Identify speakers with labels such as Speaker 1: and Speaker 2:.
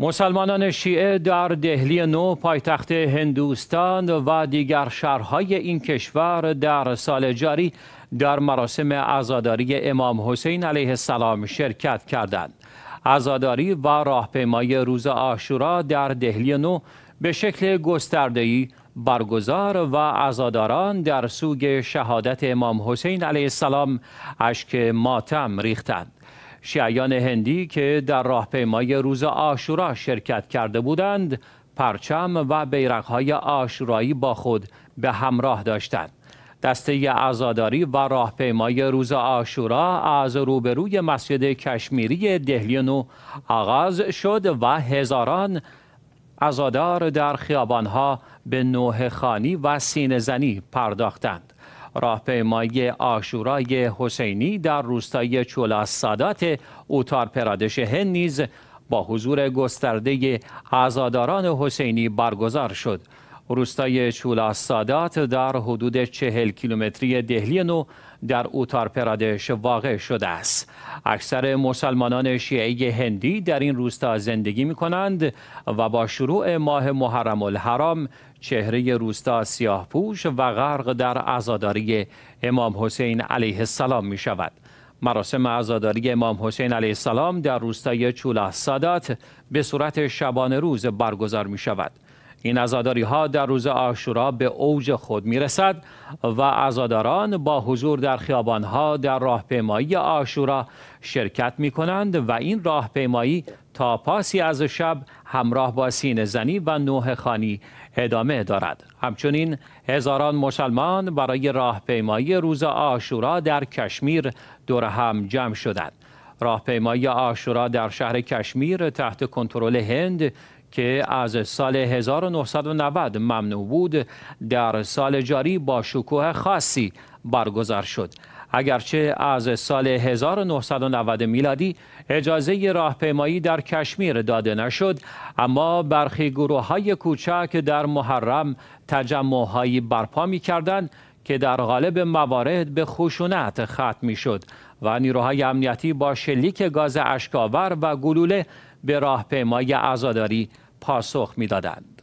Speaker 1: مسلمانان شیعه در دهلی نو پایتخت هندوستان و دیگر شهرهای این کشور در سال جاری در مراسم عزاداری امام حسین علیه السلام شرکت کردند. عزاداری و راهپیمایی روز آشورا در دهلی نو به شکل گستردهی برگزار و عزاداران در سوگ شهادت امام حسین علیه السلام اشک ماتم ریختند. شیعیان هندی که در راهپیمای روز آشورا شرکت کرده بودند پرچم و بیرقهای آشورایی با خود به همراه داشتند دسته عزاداری و راهپیمای روز آشورا از روبروی مسجد کشمیری دهلی نو آغاز شد و هزاران عزادار در خیابانها به نوه خانی و سینه زنی پرداختند راهپیمایی آشورای حسینی در روستای چولا سادات اوتار پرادش هند نیز با حضور گسترده عزاداران حسینی برگزار شد روستای چولا سادات در حدود چهل کیلومتری دهلی نو در اوتار پرادش واقع شده است. اکثر مسلمانان شیعه هندی در این روستا زندگی می کنند و با شروع ماه محرم الحرام چهره روستا سیاه پوش و غرق در عزاداری امام حسین علیه السلام می شود. مراسم عزاداری امام حسین علیه السلام در روستای چولا سادات به صورت شبانه روز برگزار می شود. این ازاداری ها در روز آشورا به اوج خود می رسد و ازاداران با حضور در خیابان ها در راهپیمایی آشورا شرکت می کنند و این راهپیمایی تا پاسی از شب همراه با سینه زنی و نوه خانی ادامه دارد همچنین هزاران مسلمان برای راهپیمایی روز آشورا در کشمیر دور هم جمع شدند راهپیمایی آشورا در شهر کشمیر تحت کنترل هند که از سال 1990 ممنوع بود در سال جاری با شکوه خاصی برگزار شد اگرچه از سال 1990 میلادی اجازه راهپیمایی در کشمیر داده نشد اما برخی گروه های کوچک در محرم تجمع هایی برپا می که در غالب موارد به خشونت ختم می شد و نیروهای امنیتی با شلیک گاز اشکاور و گلوله به راهپیمایی عزاداری پاسخ میدادند.